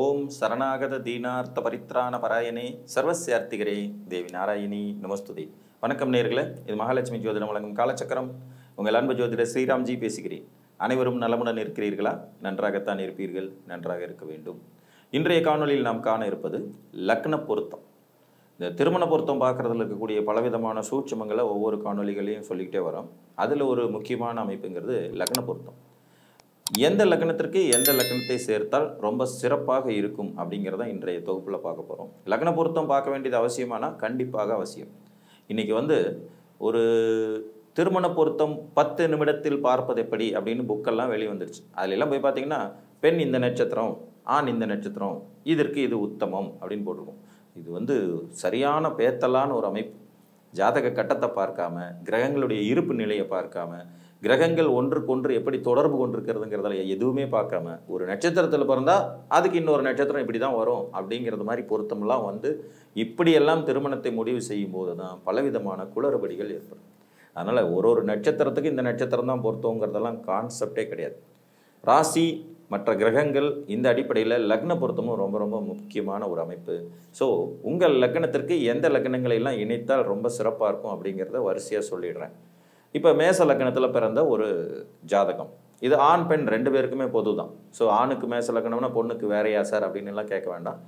ஓம் சரணாகத தீனார்த்த பரித்ராண பராயணே சர்வசியார்த்திகரே தேவி நாராயணி நமஸ்துதி வணக்கம் நேர்களை இது மகாலட்சுமி ஜோதிடம் வழங்கும் காலச்சக்கரம் உங்கள் அன்பு ஜோதிடர் ஸ்ரீராம்ஜி பேசுகிறேன் அனைவரும் நலமுடன் இருக்கிறீர்களா நன்றாகத்தான் இருப்பீர்கள் நன்றாக இருக்க வேண்டும் இன்றைய காணொலியில் நாம் காண இருப்பது லக்ன பொருத்தம் இந்த திருமண பொருத்தம் பார்க்குறதுல இருக்கக்கூடிய பலவிதமான சூட்சமங்களை ஒவ்வொரு காணொலிகளையும் சொல்லிக்கிட்டே வரோம் அதில் ஒரு முக்கியமான அமைப்புங்கிறது லக்ன பொருத்தம் எந்த லக்னத்திற்கு எந்த லக்னத்தை சேர்த்தால் ரொம்ப சிறப்பாக இருக்கும் அப்படிங்கிறத இன்றைய தொகுப்பில் பார்க்க போகிறோம் லக்ன பொருத்தம் பார்க்க வேண்டியது அவசியமானால் கண்டிப்பாக அவசியம் இன்றைக்கி வந்து ஒரு திருமண பொருத்தம் பத்து நிமிடத்தில் பார்ப்பது எப்படி அப்படின்னு புக்கெல்லாம் வெளியே வந்துடுச்சு அதிலெல்லாம் போய் பார்த்தீங்கன்னா பெண் இந்த நட்சத்திரம் ஆண் இந்த நட்சத்திரம் இதற்கு இது உத்தமம் அப்படின்னு போட்டிருக்கோம் இது வந்து சரியான பேத்தலான ஒரு அமைப்பு ஜாதக கட்டத்தை பார்க்காம கிரகங்களுடைய இருப்பு நிலையை பார்க்காம கிரகங்கள் ஒன்றுக்கொன்று எப்படி தொடர்பு கொண்டிருக்கிறதுங்கிறதுல எதுவுமே பார்க்காம ஒரு நட்சத்திரத்தில் பிறந்தால் அதுக்கு இன்னொரு நட்சத்திரம் இப்படி தான் வரும் அப்படிங்கிறது மாதிரி பொருத்தமெல்லாம் வந்து இப்படியெல்லாம் திருமணத்தை முடிவு செய்யும் போது தான் பலவிதமான குளறுபடிகள் ஏற்படும் அதனால் ஒரு ஒரு நட்சத்திரத்துக்கு இந்த நட்சத்திரம் தான் பொருத்தங்கிறதெல்லாம் கான்செப்டே கிடையாது ராசி மற்ற கிரகங்கள் இந்த அடிப்படையில் லக்ன பொருத்தமும் ரொம்ப ரொம்ப முக்கியமான ஒரு அமைப்பு ஸோ உங்கள் லக்னத்திற்கு எந்த லக்னங்களையெல்லாம் எல்லாம் இணைத்தால் ரொம்ப சிறப்பாக இருக்கும் அப்படிங்கிறத வரிசையாக சொல்லிடுறேன் இப்போ மேச லக்கணத்தில் பிறந்த ஒரு ஜாதகம் இது ஆண் பெண் ரெண்டு பேருக்குமே பொது தான் ஸோ ஆணுக்கு மேச லக்கணம்னா பொண்ணுக்கு வேறையா சார் அப்படின்னு எல்லாம் கேட்க வேண்டாம்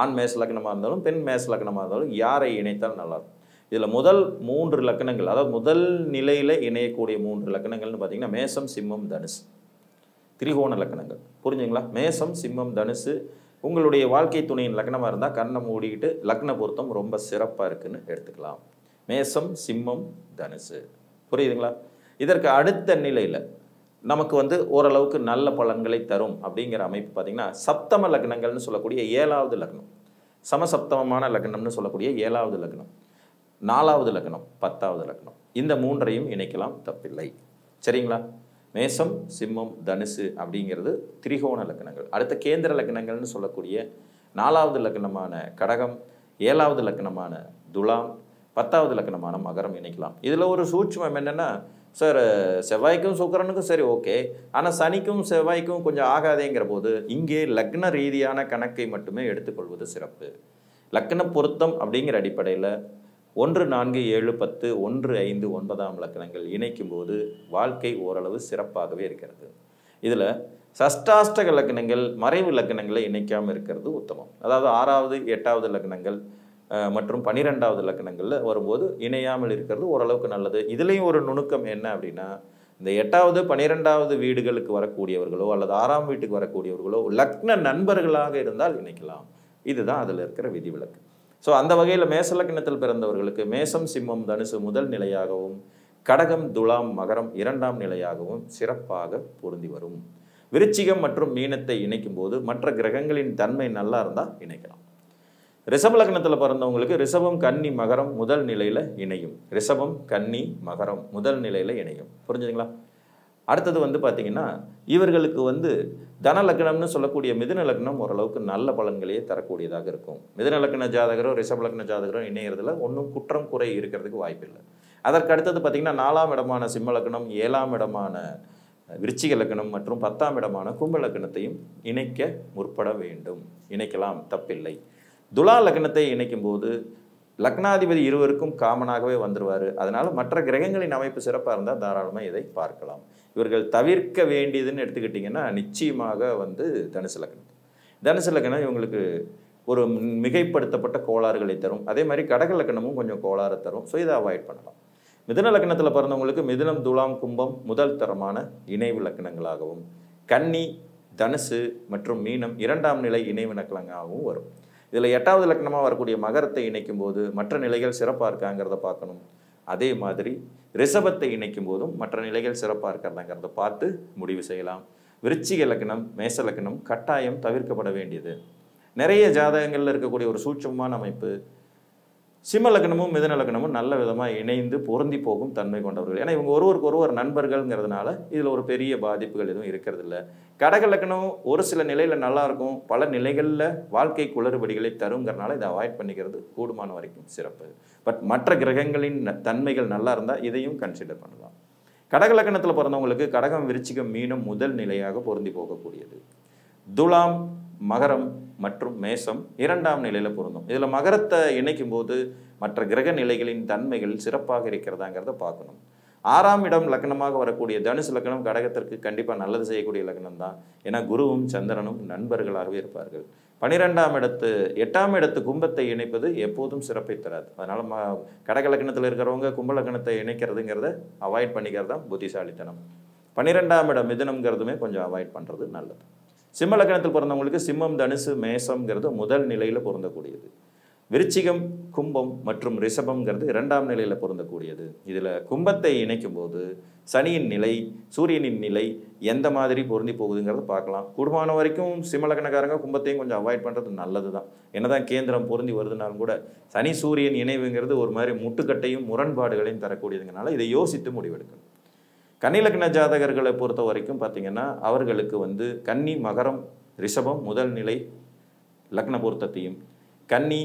ஆண் மேச லக்கணமாக இருந்தாலும் பெண் மேச லக்கணமாக இருந்தாலும் யாரை இணைத்தால் நல்லாயிருக்கும் இதில் முதல் மூன்று லக்கணங்கள் அதாவது முதல் நிலையில் இணையக்கூடிய மூன்று லக்கணங்கள்னு பார்த்தீங்கன்னா மேசம் சிம்மம் தனுசு திரிகோண லக்கணங்கள் புரிஞ்சுங்களா மேசம் சிம்மம் தனுசு உங்களுடைய வாழ்க்கை துணையின் லக்னமாக இருந்தால் கண்ணை மூடிக்கிட்டு லக்ன பொருத்தம் ரொம்ப சிறப்பாக இருக்குன்னு எடுத்துக்கலாம் மேசம் சிம்மம் தனுசு புரியுதுங்களா இதற்கு அடுத்த நிலையில் நமக்கு வந்து ஓரளவுக்கு நல்ல பலன்களை தரும் அப்படிங்கிற அமைப்பு பார்த்திங்கன்னா சப்தம லக்னங்கள்னு சொல்லக்கூடிய ஏழாவது லக்னம் சமசப்தமமான லக்னம்னு சொல்லக்கூடிய ஏழாவது லக்னம் நாலாவது லக்னம் பத்தாவது லக்னம் இந்த மூன்றையும் இணைக்கலாம் தப்பில்லை சரிங்களா மேசம் சிம்மம் தனுசு அப்படிங்கிறது திரிகோண லக்னங்கள் அடுத்த கேந்திர லக்னங்கள்னு சொல்லக்கூடிய நாலாவது லக்னமான கடகம் ஏழாவது லக்னமான துலாம் பத்தாவது லக்கணமான மகரம் இணைக்கலாம் இதில் ஒரு சூட்சமம் என்னென்னா சார் செவ்வாய்க்கும் சுக்கரனுக்கும் சரி ஓகே ஆனால் சனிக்கும் செவ்வாய்க்கும் கொஞ்சம் ஆகாதேங்கிற போது இங்கே லக்ன ரீதியான கணக்கை மட்டுமே எடுத்துக்கொள்வது சிறப்பு லக்ன பொருத்தம் அப்படிங்கிற அடிப்படையில் ஒன்று நான்கு ஏழு பத்து ஒன்று ஐந்து ஒன்பதாம் லக்கணங்கள் இணைக்கும் போது வாழ்க்கை ஓரளவு சிறப்பாகவே இருக்கிறது இதில் சஷ்டாஷ்டக லக்கணங்கள் மறைவு லக்கணங்களை இணைக்காமல் இருக்கிறது உத்தமம் அதாவது ஆறாவது எட்டாவது லக்கணங்கள் மற்றும் பனிரெண்டாவது லக்கணங்களில் வரும்போது இணையாமல் இருக்கிறது ஓரளவுக்கு நல்லது இதுலேயும் ஒரு நுணுக்கம் என்ன அப்படின்னா இந்த எட்டாவது பன்னிரெண்டாவது வீடுகளுக்கு வரக்கூடியவர்களோ அல்லது ஆறாம் வீட்டுக்கு வரக்கூடியவர்களோ லக்ன நண்பர்களாக இருந்தால் இணைக்கலாம் இதுதான் அதில் இருக்கிற விதிவிலக்கு ஸோ அந்த வகையில் மேச லக்னத்தில் பிறந்தவர்களுக்கு மேசம் சிம்மம் தனுசு முதல் நிலையாகவும் கடகம் துலாம் மகரம் இரண்டாம் நிலையாகவும் சிறப்பாக பொருந்தி வரும் விருச்சிகம் மற்றும் மீனத்தை இணைக்கும் போது மற்ற கிரகங்களின் தன்மை நல்லா இருந்தால் இணைக்கலாம் ரிஷப லக்னத்தில் பிறந்தவங்களுக்கு ரிஷபம் கன்னி மகரம் முதல் நிலையில் இணையும் ரிஷபம் கன்னி மகரம் முதல் நிலையில் இணையும் புரிஞ்சுதுங்களா அடுத்தது வந்து பார்த்திங்கன்னா இவர்களுக்கு வந்து தன லக்னம்னு சொல்லக்கூடிய மிதன லக்னம் ஓரளவுக்கு நல்ல பலன்களையே தரக்கூடியதாக இருக்கும் மிதன லக்ன ஜாதகரும் ரிஷப லக்ன ஜாதகரும் இணையிறதுல ஒன்றும் குற்றம் குறை இருக்கிறதுக்கு வாய்ப்பு இல்லை அதற்கு அடுத்தது பார்த்திங்கன்னா நாலாம் இடமான சிம்ம லக்னம் ஏழாம் இடமான விருச்சிக லக்னம் மற்றும் பத்தாம் இடமான கும்ப லக்னத்தையும் இணைக்க முற்பட வேண்டும் இணைக்கலாம் தப்பில்லை துலா லக்னத்தை இணைக்கும் போது லக்னாதிபதி இருவருக்கும் காமனாகவே வந்துடுவார் அதனால் மற்ற கிரகங்களின் அமைப்பு சிறப்பாக இருந்தால் தாராளமாக இதை பார்க்கலாம் இவர்கள் தவிர்க்க வேண்டியதுன்னு எடுத்துக்கிட்டிங்கன்னா நிச்சயமாக வந்து தனுசு லக்னம் தனுசு லக்னம் இவங்களுக்கு ஒரு மிகைப்படுத்தப்பட்ட கோளாறுகளை தரும் அதே மாதிரி கடக லக்னமும் கொஞ்சம் கோளாறு தரும் ஸோ இதை அவாய்ட் பண்ணலாம் மிதன லக்னத்தில் பிறந்தவங்களுக்கு மிதனம் துலாம் கும்பம் முதல் தரமான இணைவு லக்னங்களாகவும் கன்னி தனுசு மற்றும் மீனம் இரண்டாம் நிலை இணைவு லக்னங்களாகவும் வரும் இதில் எட்டாவது லக்னமாக வரக்கூடிய மகரத்தை இணைக்கும் போது மற்ற நிலைகள் சிறப்பாக இருக்காங்கிறத பார்க்கணும் அதே மாதிரி ரிஷபத்தை இணைக்கும் போதும் மற்ற நிலைகள் சிறப்பாக இருக்கிறதாங்கிறத பார்த்து முடிவு செய்யலாம் விருச்சிக லக்னம் மேச லக்னம் கட்டாயம் தவிர்க்கப்பட வேண்டியது நிறைய ஜாதகங்களில் இருக்கக்கூடிய ஒரு சூட்சமான அமைப்பு சிம்ம லக்னமும் மிதன லக்னமும் நல்ல விதமாக இணைந்து பொருந்தி போகும் தன்மை கொண்டவர்கள் ஏன்னா இவங்க ஒருவருக்கு ஒருவர் நண்பர்கள்ங்கிறதுனால இதில் ஒரு பெரிய பாதிப்புகள் எதுவும் இருக்கிறது இல்லை கடக லக்னம் ஒரு சில நிலையில் நல்லாயிருக்கும் பல நிலைகளில் வாழ்க்கை குளறுபடிகளை தருங்கிறனால இதை அவாய்ட் பண்ணிக்கிறது கூடுமான வரைக்கும் சிறப்பு பட் மற்ற கிரகங்களின் தன்மைகள் நல்லா இருந்தால் இதையும் கன்சிடர் பண்ணலாம் கடக லக்னத்தில் பிறந்தவங்களுக்கு கடகம் விருச்சிகம் மீனும் முதல் நிலையாக பொருந்தி போகக்கூடியது துலாம் மகரம் மற்றும் மேசம் இரண்டாம் நிலையில் பொருந்தும் இதில் மகரத்தை இணைக்கும் போது மற்ற கிரக நிலைகளின் தன்மைகள் சிறப்பாக இருக்கிறதாங்கிறத பார்க்கணும் ஆறாம் இடம் லக்னமாக வரக்கூடிய தனுசு லக்னம் கடகத்திற்கு கண்டிப்பாக நல்லது செய்யக்கூடிய லக்னம் தான் ஏன்னா குருவும் சந்திரனும் நண்பர்களாகவே இருப்பார்கள் பனிரெண்டாம் இடத்து எட்டாம் இடத்து கும்பத்தை இணைப்பது எப்போதும் சிறப்பை தராது அதனால் ம கடக லக்னத்தில் இருக்கிறவங்க கும்ப லக்னத்தை இணைக்கிறதுங்கிறத அவாய்ட் பண்ணிக்கிறது தான் புத்திசாலித்தனம் பன்னிரெண்டாம் இடம் மிதனம்ங்கிறதுமே கொஞ்சம் அவாய்ட் பண்ணுறது நல்லது சிம்ம லக்கணத்தில் பிறந்தவங்களுக்கு சிம்மம் தனுசு மேசம்ங்கிறது முதல் நிலையில் பொருந்தக்கூடியது விருச்சிகம் கும்பம் மற்றும் ரிஷபம்ங்கிறது இரண்டாம் நிலையில் பொருந்தக்கூடியது இதில் கும்பத்தை இணைக்கும் போது சனியின் நிலை சூரியனின் நிலை எந்த மாதிரி பொருந்தி போகுதுங்கிறத பார்க்கலாம் குடும்பமான வரைக்கும் சிம்மலக்கணக்காரங்க கும்பத்தையும் கொஞ்சம் அவாய்ட் பண்ணுறது நல்லது தான் என்னதான் கேந்திரம் பொருந்தி வருதுனாலும் கூட சனி சூரியன் இணைவுங்கிறது ஒரு மாதிரி முட்டுக்கட்டையும் முரண்பாடுகளையும் தரக்கூடியதுங்கனால இதை யோசித்து முடிவெடுக்கணும் கன்னிலக்ன ஜாதகர்களை பொறுத்த வரைக்கும் பார்த்திங்கன்னா அவர்களுக்கு வந்து கன்னி மகரம் ரிஷபம் முதல் நிலை லக்ன பொருத்தத்தையும் கன்னி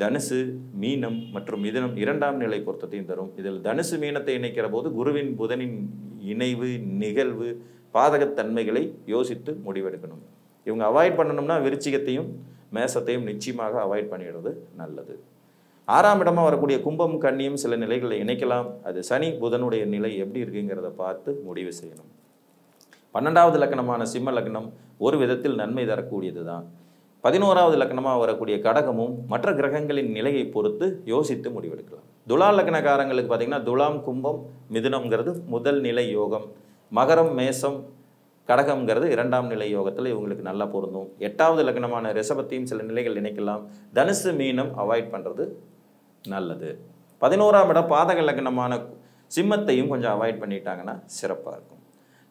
தனுசு மீனம் மற்றும் மிதனம் இரண்டாம் நிலை பொருத்தத்தையும் தரும் இதில் தனுசு மீனத்தை இணைக்கிற போது குருவின் புதனின் இணைவு நிகழ்வு பாதகத்தன்மைகளை யோசித்து முடிவெடுக்கணும் இவங்க அவாய்ட் பண்ணணும்னா விருச்சிகத்தையும் மேசத்தையும் நிச்சயமாக அவாய்ட் பண்ணிடுறது நல்லது ஆறாம் இடமாக வரக்கூடிய கும்பம் கண்ணியும் சில நிலைகளை இணைக்கலாம் அது சனி புதனுடைய நிலை எப்படி இருக்குங்கிறத பார்த்து முடிவு செய்யணும் பன்னெண்டாவது லக்கணமான சிம்ம லக்னம் ஒரு விதத்தில் நன்மை தரக்கூடியது தான் பதினோராவது லக்கணமாக வரக்கூடிய கடகமும் மற்ற கிரகங்களின் நிலையை பொறுத்து யோசித்து முடிவெடுக்கலாம் துலா லக்னக்காரங்களுக்கு பார்த்தீங்கன்னா துலாம் கும்பம் மிதுனம்ங்கிறது முதல் நிலை யோகம் மகரம் மேசம் கடகம்ங்கிறது இரண்டாம் நிலை யோகத்தில் இவங்களுக்கு நல்லா பொருந்தும் எட்டாவது லக்னமான ரிசபத்தையும் சில நிலைகள் இணைக்கலாம் தனுசு மீனம் அவாய்ட் பண்ணுறது நல்லது பதினோராம் இடம் பாதக லக்னமான சிம்மத்தையும் கொஞ்சம் அவாய்ட் பண்ணிட்டாங்கன்னா சிறப்பாக இருக்கும்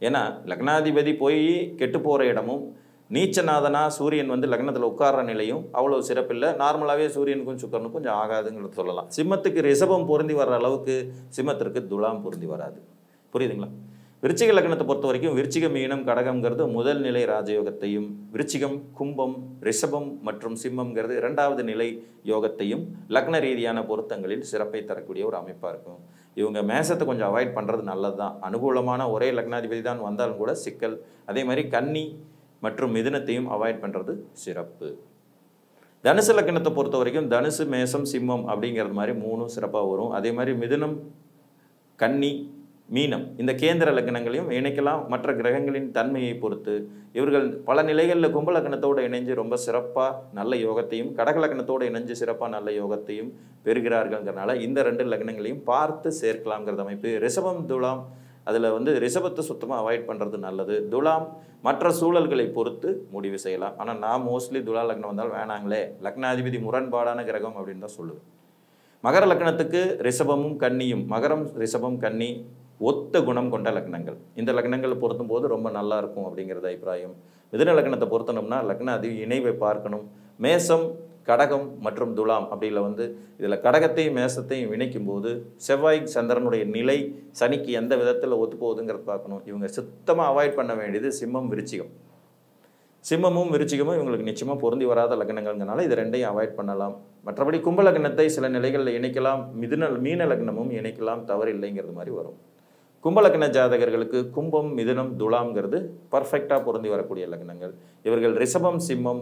ஏன்னா லக்னாதிபதி போய் கெட்டு போகிற இடமும் நீச்சநாதனா சூரியன் வந்து லக்னத்தில் உட்கார்ற நிலையும் அவ்வளோ சிறப்பில்லை நார்மலாகவே சூரியனுக்கும் சுக்கரனுக்கும் கொஞ்சம் ஆகாதுங்கிறது சொல்லலாம் சிம்மத்துக்கு ரிஷபம் பொருந்தி வர்ற அளவுக்கு சிம்மத்திற்கு துலாம் பொருந்தி வராது புரியுதுங்களா விருச்சிக லக்னத்தை பொறுத்த வரைக்கும் விருச்சிக மீனம் கடகம்ங்கிறது முதல் நிலை ராஜயோகத்தையும் விருச்சிகம் கும்பம் ரிஷபம் மற்றும் சிம்மம்ங்கிறது இரண்டாவது நிலை யோகத்தையும் லக்ன ரீதியான பொருத்தங்களில் சிறப்பை தரக்கூடிய ஒரு அமைப்பாக இருக்கும் இவங்க மேசத்தை கொஞ்சம் அவாய்ட் பண்ணுறது நல்லது தான் அனுகூலமான ஒரே லக்னாதிபதி தான் வந்தாலும் கூட சிக்கல் அதே மாதிரி கன்னி மற்றும் மிதுனத்தையும் அவாய்ட் பண்ணுறது சிறப்பு தனுசு லக்னத்தை பொறுத்த வரைக்கும் தனுசு மேசம் சிம்மம் அப்படிங்கிறது மாதிரி மூணும் சிறப்பாக வரும் அதே மாதிரி மிதுனம் கன்னி மீனம் இந்த கேந்திர லக்னங்களையும் இணைக்கலாம் மற்ற கிரகங்களின் தன்மையை பொறுத்து இவர்கள் பல நிலைகளில் கும்ப இணைஞ்சு ரொம்ப சிறப்பாக நல்ல யோகத்தையும் கடக இணைஞ்சு சிறப்பாக நல்ல யோகத்தையும் பெறுகிறார்கள்ங்கிறனால இந்த ரெண்டு லக்னங்களையும் பார்த்து சேர்க்கலாம்ங்கிறது அமைப்பு ரிஷபம் துலாம் அதில் வந்து ரிஷபத்தை சுத்தமாக அவாய்ட் பண்ணுறது நல்லது துலாம் மற்ற சூழல்களை பொறுத்து முடிவு செய்யலாம் ஆனால் நான் மோஸ்ட்லி துலா லக்னம் வந்தால் வேணாங்களே லக்னாதிபதி முரண்பாடான கிரகம் அப்படின்னு தான் சொல்லுது மகர லக்னத்துக்கு ரிஷபமும் கன்னியும் மகரம் ரிஷபம் கன்னி ஒத்த குணம் கொண்ட லக்னங்கள் இந்த லக்னங்கள் பொருத்தும் போது ரொம்ப நல்லா இருக்கும் அப்படிங்கிறது அபிப்பிராயம் மிதன லக்னத்தை பொருத்தணும்னா லக்னம் அதிக இணைவை பார்க்கணும் மேசம் கடகம் மற்றும் துலாம் அப்படியில் வந்து இதில் கடகத்தையும் மேசத்தையும் இணைக்கும் போது செவ்வாய் சந்திரனுடைய நிலை சனிக்கு எந்த விதத்தில் ஒத்து போகுதுங்கிறத பார்க்கணும் இவங்க சுத்தமாக அவாய்ட் பண்ண வேண்டியது சிம்மம் விருச்சிகம் சிம்மமும் விருச்சிகமும் இவங்களுக்கு நிச்சயமாக பொருந்தி வராத லக்னங்கள்னால இது ரெண்டையும் அவாய்ட் பண்ணலாம் மற்றபடி கும்ப லக்னத்தை சில நிலைகளில் இணைக்கலாம் மிதுன மீன லக்னமும் இணைக்கலாம் தவறு இல்லைங்கிறது மாதிரி வரும் கும்பலக்கண ஜாதகர்களுக்கு கும்பம் மிதனம் துலாம்ங்கிறது பர்ஃபெக்டாக பொருந்தி வரக்கூடிய லக்னங்கள் இவர்கள் ரிஷபம் சிம்மம்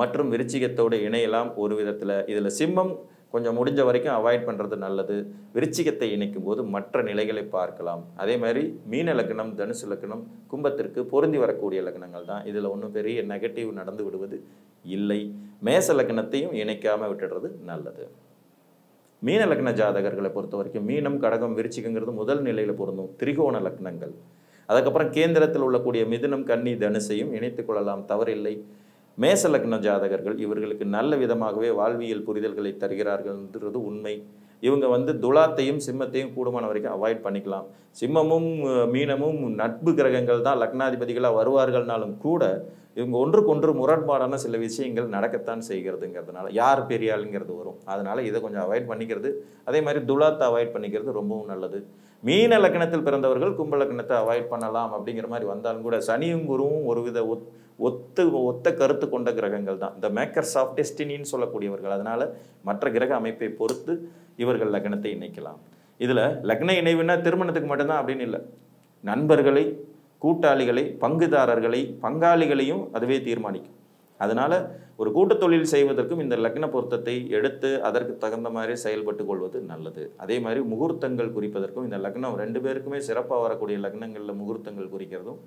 மற்றும் விருச்சிகத்தோடு இணையலாம் ஒரு விதத்தில் இதில் சிம்மம் கொஞ்சம் முடிஞ்ச வரைக்கும் அவாய்ட் பண்ணுறது நல்லது விருச்சிகத்தை இணைக்கும் போது மற்ற நிலைகளை பார்க்கலாம் அதே மாதிரி மீன லக்னம் தனுசு லக்னம் கும்பத்திற்கு பொருந்தி வரக்கூடிய லக்னங்கள் தான் இதில் ஒன்றும் பெரிய நெகட்டிவ் நடந்து விடுவது இல்லை மேச லக்னத்தையும் இணைக்காமல் விட்டுடுறது நல்லது மீன லக்ன ஜாதகர்களை பொறுத்த வரைக்கும் மீனம் கடகம் விருச்சிகங்கிறது முதல் நிலையில் பொருந்தும் திரிகோண லக்னங்கள் அதுக்கப்புறம் கேந்திரத்தில் உள்ளக்கூடிய மிதுனம் கன்னி தனுசையும் இணைத்து கொள்ளலாம் தவறில்லை மேச லக்ன ஜாதகர்கள் இவர்களுக்கு நல்ல விதமாகவே வாழ்வியல் புரிதல்களை தருகிறார்கள்ன்றது உண்மை இவங்க வந்து துலாத்தையும் சிம்மத்தையும் கூடுமான வரைக்கும் அவாய்ட் பண்ணிக்கலாம் சிம்மமும் மீனமும் நட்பு கிரகங்கள் தான் லக்னாதிபதிகளாக வருவார்கள்னாலும் கூட இவங்க ஒன்றுக்கொன்று முரண்பாடான சில விஷயங்கள் நடக்கத்தான் செய்கிறதுங்கிறதுனால யார் பெரிய ஆளுங்கிறது வரும் அதனால் இதை கொஞ்சம் அவாய்ட் பண்ணிக்கிறது அதே மாதிரி துலாத்தை அவாய்ட் பண்ணிக்கிறது ரொம்பவும் நல்லது மீன லக்கணத்தில் பிறந்தவர்கள் கும்ப லக்கணத்தை அவாய்ட் பண்ணலாம் அப்படிங்கிற மாதிரி வந்தாலும் கூட சனியும் குருவும் ஒருவித ஒத் ஒத்து ஒத்த கருத்து கொண்ட கிரகங்கள் தான் இந்த மேக்கர்ஸ் ஆஃப் டெஸ்டினின்னு சொல்லக்கூடியவர்கள் அதனால் மற்ற கிரக அமைப்பை பொறுத்து இவர்கள் லக்னத்தை இணைக்கலாம் இதில் லக்ன இணைவுன்னா திருமணத்துக்கு மட்டும்தான் அப்படின்னு இல்லை நண்பர்களை கூட்டாளிகளை பங்குதாரர்களை பங்காளிகளையும் அதுவே தீர்மானிக்கும் அதனால் ஒரு கூட்டத் தொழில் செய்வதற்கும் இந்த லக்ன பொருத்தத்தை எடுத்து அதற்கு தகுந்த மாதிரி செயல்பட்டு கொள்வது நல்லது அதே மாதிரி முகூர்த்தங்கள் குறிப்பதற்கும் இந்த லக்னம் ரெண்டு பேருக்குமே சிறப்பாக வரக்கூடிய லக்னங்களில் முகூர்த்தங்கள் குறிக்கிறதும்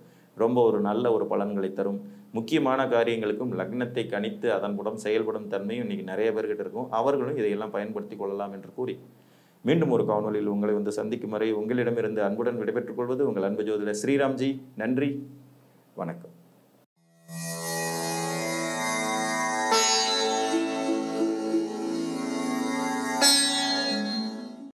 ரொம்ப ஒரு நல்ல ஒரு பலன்களை தரும் முக்கியமான காரியங்களுக்கும் லக்னத்தை கணித்து அதன் மூலம் செயல்படும் தன்மையும் இன்றைக்கி நிறைய பேர்கிட்ட இருக்கும் அவர்களும் இதையெல்லாம் பயன்படுத்தி கொள்ளலாம் என்று கூறி மீண்டும் ஒரு காணொலியில் உங்களை வந்து சந்திக்கும் வரை உங்களிடமிருந்து அன்புடன் விடைபெற்றுக் கொள்வது உங்கள் அன்பு ஜோதிடர் ஸ்ரீராம்ஜி நன்றி வணக்கம்